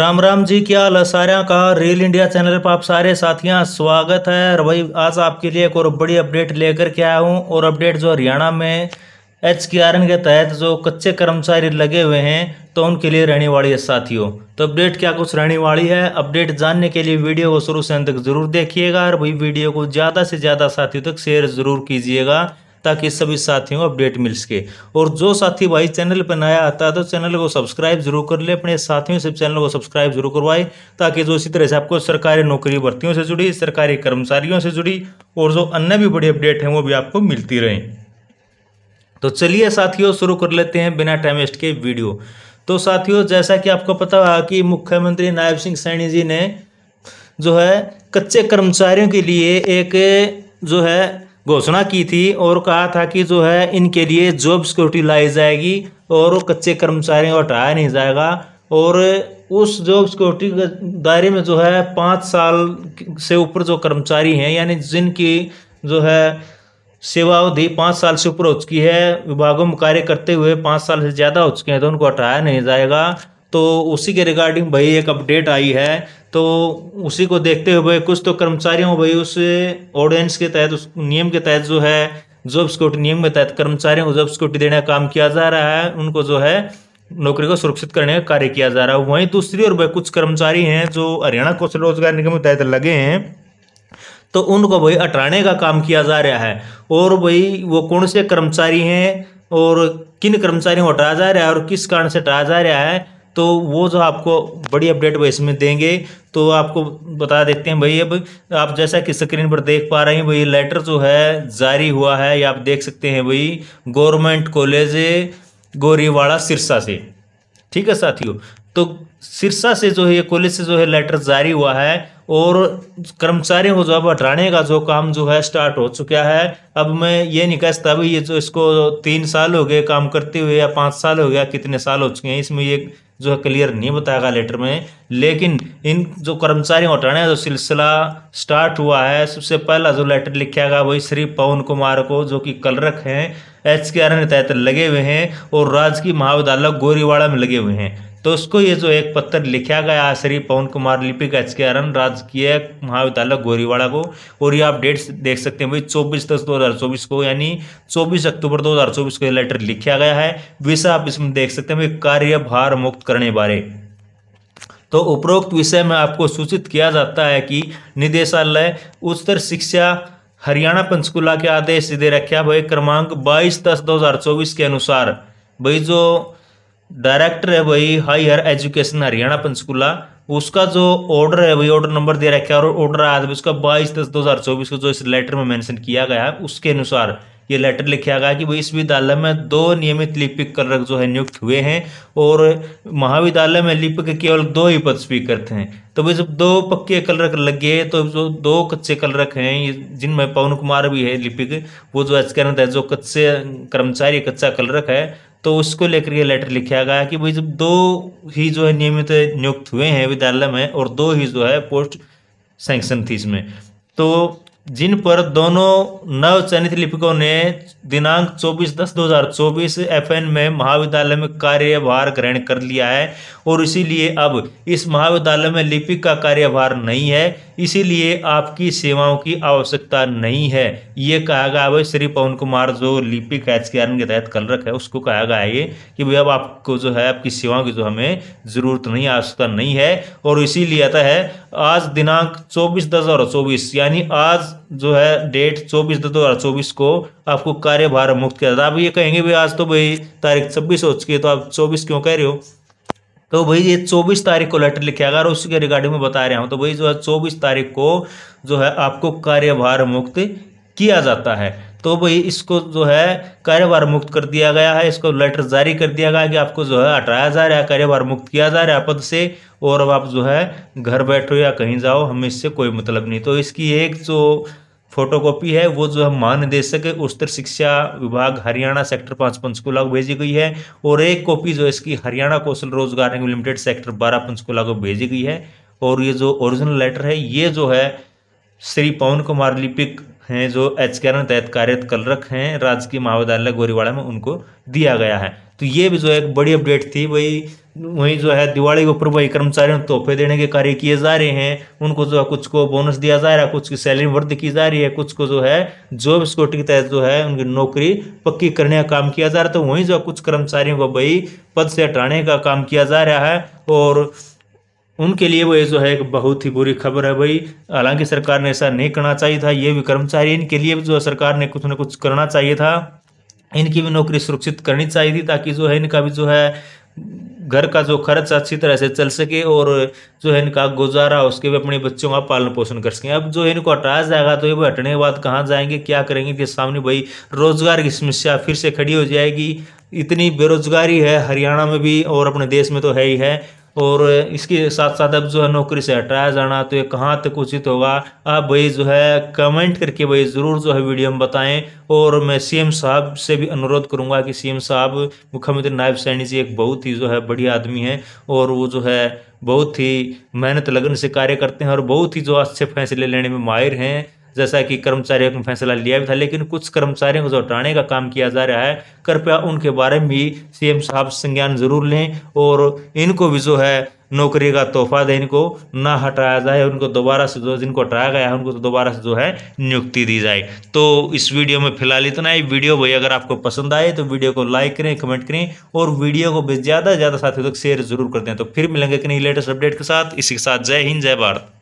राम राम जी क्या हाल सारा का रियल इंडिया चैनल पर आप सारे साथियों स्वागत है और भाई आज आपके लिए एक और बड़ी अपडेट लेकर के आया हूँ और अपडेट जो हरियाणा में एच के आर एन के तहत जो कच्चे कर्मचारी लगे हुए हैं तो उनके लिए रहने वाली है साथियों तो अपडेट क्या कुछ रहने वाली है अपडेट जानने के लिए वीडियो को शुरू से अंत तक जरूर देखिएगा और भाई वीडियो को ज़्यादा से ज़्यादा साथियों तक शेयर जरूर कीजिएगा ताकि सभी साथियों को अपडेट मिल सके और जो साथी भाई चैनल पर नया आता है तो चैनल को सब्सक्राइब जरूर कर ले अपने साथियों से चैनल को सब्सक्राइब जरूर करवाए ताकि जो इसी तरह से आपको सरकारी नौकरी भर्तियों से जुड़ी सरकारी कर्मचारियों से जुड़ी और जो अन्य भी बड़ी अपडेट हैं वो भी आपको मिलती रहें तो चलिए साथियों शुरू कर लेते हैं बिना टाइम वेस्ट के वीडियो तो साथियों जैसा कि आपको पता होगा कि मुख्यमंत्री नायब सिंह सैनी जी ने जो है कच्चे कर्मचारियों के लिए एक जो है घोषणा की थी और कहा था कि जो है इनके लिए जॉब सिक्योरिटी लाई जाएगी और कच्चे कर्मचारियों को हटाया नहीं जाएगा और उस जॉब सिक्योरिटी के दायरे में जो है पाँच साल से ऊपर जो कर्मचारी हैं यानी जिनकी जो है सेवा अवधि पाँच साल से ऊपर हो चुकी है विभागों में कार्य करते हुए पाँच साल से ज़्यादा हो चुके हैं तो उनको हटाया नहीं जाएगा तो उसी के रिगार्डिंग भाई एक अपडेट आई है तो उसी को देखते हुए कुछ तो कर्मचारियों को भाई उस ऑर्डिनेंस के तहत उस नियम के तहत जो है जॉब सिक्योरिटी नियम के तहत कर्मचारियों को जॉब सिक्योरिटी देने का काम किया जा रहा है उनको जो है नौकरी को सुरक्षित करने का कार्य किया जा रहा है वहीं दूसरी ओर भाई कुछ कर्मचारी हैं जो हरियाणा कौशल रोजगार निगम के तहत लगे हैं तो उनको भाई हटाने का काम किया जा रहा है और भाई वो कौन से कर्मचारी हैं और किन कर्मचारियों को हटाया जा रहा है और किस कारण से हटाया जा रहा है तो वो जो आपको बड़ी अपडेट वो इसमें देंगे तो आपको बता देते हैं भाई अब आप जैसा कि स्क्रीन पर देख पा रहे हैं भाई लेटर जो है जारी हुआ है या आप देख सकते हैं भाई गवर्नमेंट कॉलेज गोरीवाड़ा सिरसा से ठीक है साथियों तो सिरसा से जो है ये कॉलेज से जो है लेटर जारी हुआ है और कर्मचारियों को जो अब हटाने का जो काम जो है स्टार्ट हो चुका है अब मैं ये नहीं कह सकता भाई ये जो इसको तीन साल हो गए काम करते हुए या पाँच साल हो गया कितने साल हो चुके हैं इसमें ये जो है क्लियर नहीं बताएगा लेटर में लेकिन इन जो को हटाने का जो सिलसिला स्टार्ट हुआ है सबसे पहला जो लेटर लिखा गया वही श्री पवन कुमार को जो कि कलरक हैं एच के आर तहत लगे हुए हैं और राजकीय महाविद्यालय गोरीवाड़ा में लगे हुए हैं तो उसको ये जो एक पत्र लिखा गया श्री पवन कुमार लिपिक एच के अरन राजकीय महाविद्यालय गोरीवाड़ा को और ये आप डेट्स देख सकते हैं भाई चौबीस दस 2024 को यानी 24 अक्टूबर 2024 को ये लेटर लिखा गया है विषय आप इसमें देख सकते हैं भाई कार्यभार मुक्त करने बारे तो उपरोक्त विषय में आपको सूचित किया जाता है कि निदेशालय उच्चतर शिक्षा हरियाणा पंचकूला के आदेश सीधे रखा भाई क्रमांक बाईस दस दो के अनुसार भाई जो डायरेक्टर है वही हायर एजुकेशन हरियाणा पंचकूला उसका जो ऑर्डर है वही ऑर्डर नंबर दे रखा है और ऑर्डर आया था उसका बाईस दस दो हज़ार चौबीस को जो इस लेटर में मेंशन किया गया है उसके अनुसार ये लेटर लिखा गया कि भाई इस विद्यालय में दो नियमित लिपिक कर जो है नियुक्त हुए हैं और महाविद्यालय में लिपिक केवल दो ही पद स्वीकृत थे तो भाई जब दो पक्के कलरक गए तो जो दो कच्चे कलरक हैं जिनमें पवन कुमार भी है लिपिक वो जो एच है जो कच्चे कर्मचारी कच्चा कलरक है तो उसको लेकर ये लेटर लिखा गया कि भाई जब दो ही जो है नियमित नियुक्त हुए हैं विद्यालय में और दो ही जो है पोस्ट सैंक्शन थी इसमें तो जिन पर दोनों नवचयनित लिपिकों ने दिनांक 24 दस 2024 एफएन में महाविद्यालय में कार्यभार ग्रहण कर लिया है और इसीलिए अब इस महाविद्यालय में लिपिक का कार्यभार नहीं है इसीलिए आपकी सेवाओं की आवश्यकता नहीं है ये कहा गया भाई श्री पवन कुमार जो लिपिक एच के तहत कलरक है उसको कहा गया ये कि भाई अब आपको जो है आपकी सेवाओं की जो हमें ज़रूरत नहीं आवश्यकता नहीं है और इसीलिए आता है आज दिनांक चौबीस दस और चौबीस यानी आज जो है डेट चौबीस दो हज़ार चौबीस को आपको कार्यभार मुक्त किया जाता है आप ये कहेंगे भाई आज तो भाई तारीख छब्बीस हो चुकी है तो आप चौबीस क्यों कह रहे हो तो भाई ये चौबीस तारीख को लेटर लिखा गया और रिगार्डिंग में बता रहा हूँ तो भाई जो है चौबीस तारीख को जो है आपको कार्यभार मुक्त किया जाता है तो भाई इसको जो है कार्यभार मुक्त कर दिया गया है इसको लेटर जारी कर दिया गया है कि आपको जो है हटाया जा रहा है कार्यभार मुक्त किया जा रहा है पद से और अब आप जो है घर बैठो या कहीं जाओ हमें इससे कोई मतलब नहीं तो इसकी एक जो फोटोकॉपी है वो जो है महानिदेशक उच्चतर शिक्षा विभाग हरियाणा सेक्टर पाँच पंचकूला को भेजी गई है और एक कॉपी जो इसकी हरियाणा कौशल रोजगार निगम लिमिटेड सेक्टर बारह पंचकूला को भेजी गई है और ये जो ओरिजिनल लेटर है ये जो है श्री पवन कुमार लिपिक हैं जो एच के आर तहत कार्यरत कलरक हैं राजकीय महाविद्यालय गोरीवाड़ा में उनको दिया गया है तो ये भी जो एक बड़ी अपडेट थी वही वहीं जो है दिवाली के ऊपर वही कर्मचारियों को तोहफे देने के कार्य किए जा रहे हैं उनको जो है कुछ को बोनस दिया जा रहा है कुछ की सैलरी वृद्धि की जा रही है कुछ को जो है जॉब सिक्योरिटी के तहत जो है उनकी नौकरी पक्की करने का काम किया जा रहा है तो वहीं जो है कुछ कर्मचारियों को भाई पद से हटाने का काम किया जा रहा है और उनके लिए वो ये जो है एक बहुत ही बुरी खबर है भाई हालांकि सरकार ने ऐसा नहीं करना चाहिए था ये भी कर्मचारी इनके लिए भी जो सरकार ने कुछ ना कुछ करना चाहिए था इनकी भी नौकरी सुरक्षित करनी चाहिए थी ताकि जो है इनका भी जो है घर का जो खर्च अच्छी तरह से चल सके और जो है इनका गुजारा उसके भी अपने बच्चों का पालन पोषण कर सकें अब जो इनको हटाया जाएगा तो ये हटने के बाद कहाँ जाएंगे क्या करेंगे इनके सामने भाई रोजगार की समस्या फिर से खड़ी हो जाएगी इतनी बेरोजगारी है हरियाणा में भी और अपने देश में तो है ही है और इसके साथ साथ अब जो है नौकरी से हटाया जाना तो ये कहाँ तक उचित होगा आप भाई जो है कमेंट करके भाई ज़रूर जो है वीडियो में बताएं और मैं सीएम साहब से भी अनुरोध करूँगा कि सीएम साहब मुख्यमंत्री नायब सैनी जी एक बहुत ही जो है बढ़िया आदमी है और वो जो है बहुत ही मेहनत लगन से कार्य करते हैं और बहुत ही जो अच्छे फैसले लेने में माहिर हैं जैसा कि कर्मचारियों का फैसला लिया भी था लेकिन कुछ कर्मचारियों को जो हटाने का काम किया जा रहा है कृपया उनके बारे में भी सीएम साहब संज्ञान जरूर लें और इनको भी जो है नौकरी का तोहफा दें इनको ना हटाया जाए उनको दोबारा से जो जिनको हटाया गया है उनको तो दोबारा से जो है नियुक्ति दी जाए तो इस वीडियो में फिलहाल इतना ही वीडियो भाई अगर आपको पसंद आए तो वीडियो को लाइक करें कमेंट करें और वीडियो को भी ज़्यादा से ज़्यादा साथियों तक शेयर जरूर कर दें तो फिर मिलेंगे कि नहीं लेटेस्ट अपडेट के साथ इसी के साथ जय हिंद जय भारत